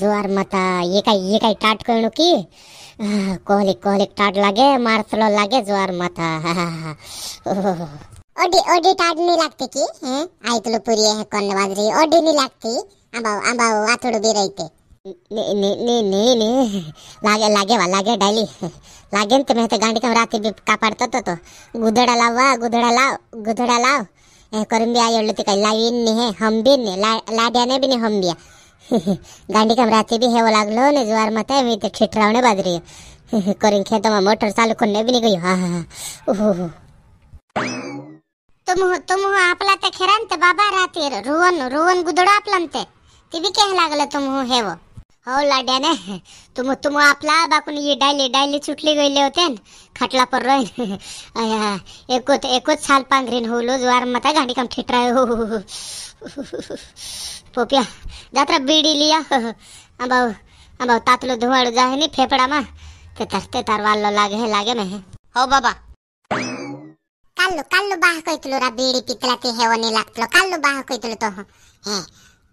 जोर मता ಏಕೈ ಏಕೈ ಟಾಟ್ ಕಣುಕಿ ಕೋಹ್ಲಿ ಕೋಹ್ಲಿ ಟಾಟ್ लागे ಮಾರ್ಸಲೋ लागे ಜೋರ್ ಮತಾ ओडी ओडी ಟಾಟ್ ನೀ लागते की ಹೇ ಐತಲು ಪುರಿ ಹೇ ಕೊನ್ನ ಬಾದ್ರಿ ओडी ನೀ लागती ಅಂಬಾವು ಅಂಬಾವು ಆತುಡು ಬೀರೈತೆ नी नी नी नी नी लागे लागे वा लागे डाली लागेन ते मेहते गांडी कम राती भी का पड़ता तो, तो गुदड़ा लावा गुदड़ा लाव गुदड़ा लाव करून बी एवढं ते काही लाईन ने हे हंबीन ने लाड्याने बी ने हंबिया गांडी कमराचे बी हेवं लागलो ने जुवार मत मी ते ठिठरावणे बाजरी करून खेळ मग मोटर चालू कोण बी गयो हा हा हो हो तुम तुम हो आपला ते खेरान ते बाबा राहते रुवन रुवन गुदडो आपला ते बी केह लागलं तुमहू हेवो हो, हो तुम तुम आपला ये डायले डायले चुटले गेले होते खटला पर रोईन अया एकोत तो, एकोत तो साल पांघरीन मता गाडी काम ठिटराय हो पोप्या जात्रा बीडी लिया अंबाव अंबाव तातलो धुवाड जाहे नी फेफडा मा ते तर तार वाल्लो लागे लागे में हो बाबा काल्लो काल्लो बाह कोइतलो रा बीडी पितला ते हेवनी लागतलो काल्लो बाह कोइतलो तो हे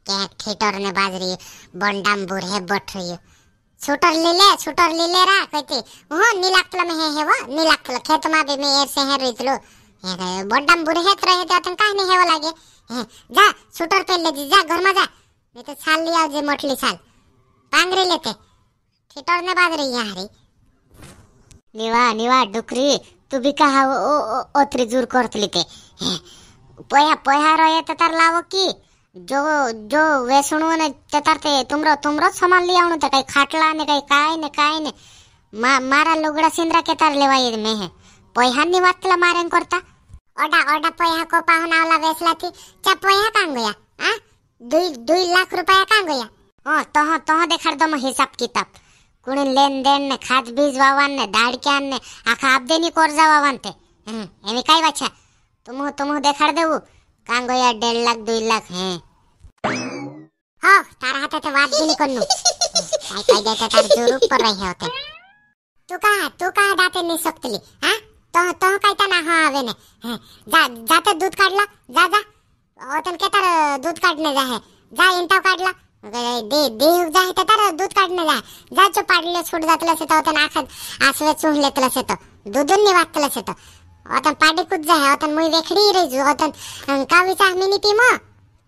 के ने बाज रही बंडाम बुढ़े बट रही छूटर लीले छूटर ले रा कहती वो नीलाकल में है, है वो नीलाकल खेत में भी मैं ऐसे है रही थी बंडाम बुढ़े तो रहे थे का नहीं है वो लागे जा छूटर पे ले जा घर में जा नहीं तो छाल लिया जे मोटली छाल पांगरे लेते खेटर ने बाज रही है हरी निवा निवा डुकरी तू भी कहा ओ, ओ, ओ, ओतरी जूर करतली ते पोया पोया रहे तो तार लावो की जो जो वेसणून जता ते तुमरो तुमरो सामान लिया आवणो तो ते काही खाटला ने काही काय ने काय ने मा मारा लुगडा सिंद्रा केतार लेवाई में है पोयहांनी ला मारेन करता ओडा ओडा पोयहा को पाहुणावला वेसला थी चा पोयहा कांग गया आ दुई दुई लाख रुपया कांग गया ओ तो हो तो हो देखार दम हिसाब किताब कुणी लेन देन ने खाद बीज वावन ने क्या ने आखा आप देनी कोर्जा वावान ते हम्म, एमी काय बच्चा तुम हो तुम हो देखार देऊ कांगो या डेढ़ लाख दुई लाख है हो तारा हाथ ते बात भी नहीं करनु काय काय देता तार जोरूप पर रहे होते तू कहा तू कहा दाते नहीं सकती हाँ तो तो काय ता ना हाँ हो आवे ने जा जाते दूध काढला जा जा ओतन के तार दूध काढने जा है जा इंटाव काढला दे दे जा है तार दूध काढने जा जा चो पाडले सोड जातला से तो ओतन आखत आसवे चुहले तला से तो दूधन नि वातला से तो अतन पार्टी कुछ जाए ओतन मुई वेखड़ी रही जू ओतन कावी चाह मिनी पीमो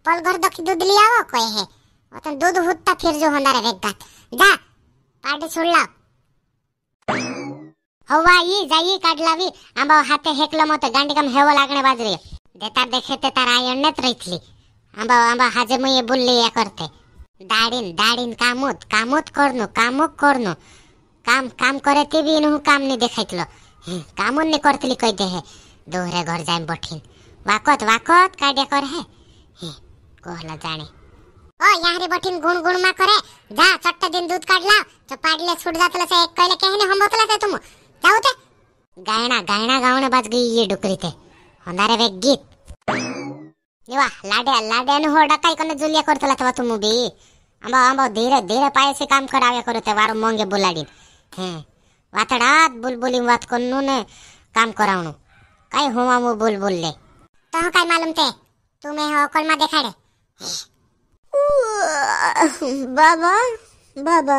पल घर दखी दूध लिया वो कोई है ओतन दूध हुत्ता फिर जो हमारे वेगात जा पार्टी छोड़ लाओ हवा ये जाइए काट लावी आंबा हाथे हेकलो मो तो गांडी कम हेवो लागने बाजरी देता देखे ते तारा आयन नेत रही थी आंबा आंबा हाजे मुई बुल लिया करते दाड़ीन दाड़ीन कामुत कामुत करनु कामुक करनु काम काम करे ते भी इनहु काम नहीं देखाइतलो कामुन ने करतली कह दे है दोहरे घर जाए बठिन वाकत वाकत काड्या कर है कहला जाने ओ यहाँ रे बठिन गुण गुण मा करे जा चट्ट दिन दूध काट ला तो पाडले छूट जातला से एक कहले कहने हम बतला से तुम जाओ ते गायना गायना गावने बाज गई ये डुकरी ते हंदारे वे गीत निवा लाडे लाडे नु हो डकाई कने जुलिया करतला तवा तुम भी अंबा अंबा धीरे धीरे पाए से काम करावे करो ते वारो मोंगे बुलाडी हैं वातडात बुलबुली वात करनु ने काम करावणो काय होवा मु बुल बुलले तो काय मालूम ते तुमे होकलमा देखाडे बाबा बाबा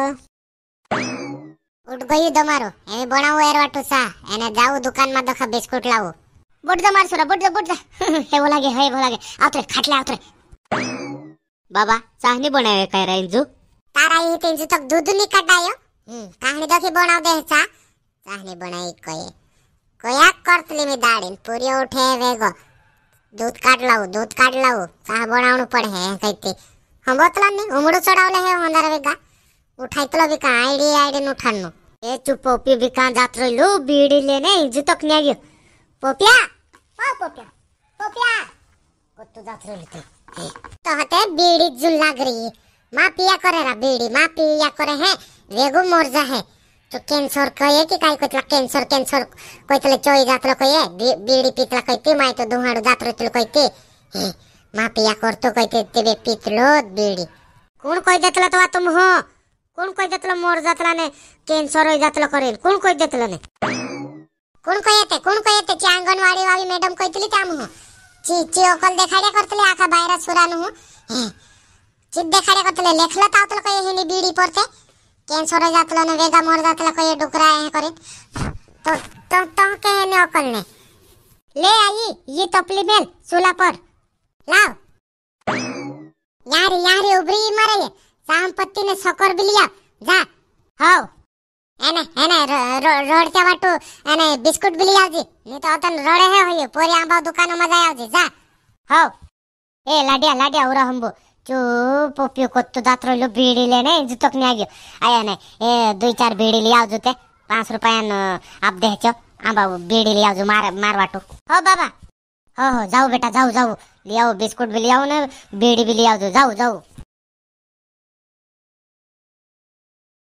उठ गई दो मारो हे एर वाटू सा एने जाऊ दुकान मा दखा बिस्कुट लाव बट द मार सोरा बट द बट द हे बोलागे हे बोलागे आतरे खात ला बाबा चा नाही बनावे काय राईन तारा हे तेन जु तक दूध नी कटायो કાહણી બનાવ દે ચા કાહણી બનાવી કયે કયા કરતલી મે દાડીન પૂરીઓ ઉઠે વેગો દૂધ કાઢ લાવું દૂધ કાઢ લાવું કાહ બનાવણું પડે હે કઈતી હંબોતલા ની ઉમડું ચડાવલે હે હોંદર વેગા ઉઠાઈતલો બી કા આઈડી આઈડી ઉઠાણનું એ ચૂપ પોપી બી કાં જાત રોઈલું બીડી લેને ઇજુ તક ને આવ્યો પોપિયા ઓ પોપિયા પોપિયા કોતું જાત રોઈલું તો હતે બીડી જુલ લાગ રહી माँ करे रा बीड़ी माँ पिया करे है रेगु मोर जा है तो कैंसर कहे की काय कोतला कैंसर कैंसर कोतले चोई जातलो कहे बीड़ी पीतला कहते माई तो जात जातलो तिल कहते माँ पिया करतो कहते तेरे पीतलो बीड़ी कौन कह देतला तो तुम हो कौन कह देतला मोर जातला ने कैंसर होई जातलो करेन कौन कह देतला ने कौन कहते कौन कहते कि आंगनवाड़ी वाली मैडम कहतली काम हो ची ची ओकल देखाड़े करतले आखा बाहर सुरानु हूं চিদ্দে খাড়ে করতলে লেখলো তাও তো কয়ে बीड़ी বিড়ি পড়তে ক্যান্সার जातलो ने वेगा বেগা মর যাতল কয়ে ডুকরা এ করে तो तुम तो के ने अकल ने ले आई ये तपली मेल चूल्हा पर लाओ यार यार उबरी मारे ये संपत्ति ने सकर भी जा हो एने एने रोड के बाटू एने बिस्कुट भी लिया जी नहीं तो अतन रोड़े है हो ये पूरी आंबा दुकान में जाया जी जा हो ए लाडिया लाडिया उरा हमबो चू पपियो कोत्तो दात रो लो बीड़ी लेने जितोक ने आग्यो अया ने ए दुई चार बीड़ी लेआवजो थे पांच रुपया न अब देखचो आ बाबू बीड़ी लेआजो मार मारवा हो बाबा हो हो जाऊ बेटा जाऊ जाऊ लियाओ बिस्कुट भी लेआव ने बीड़ी भी लिआजो जाऊ जाऊ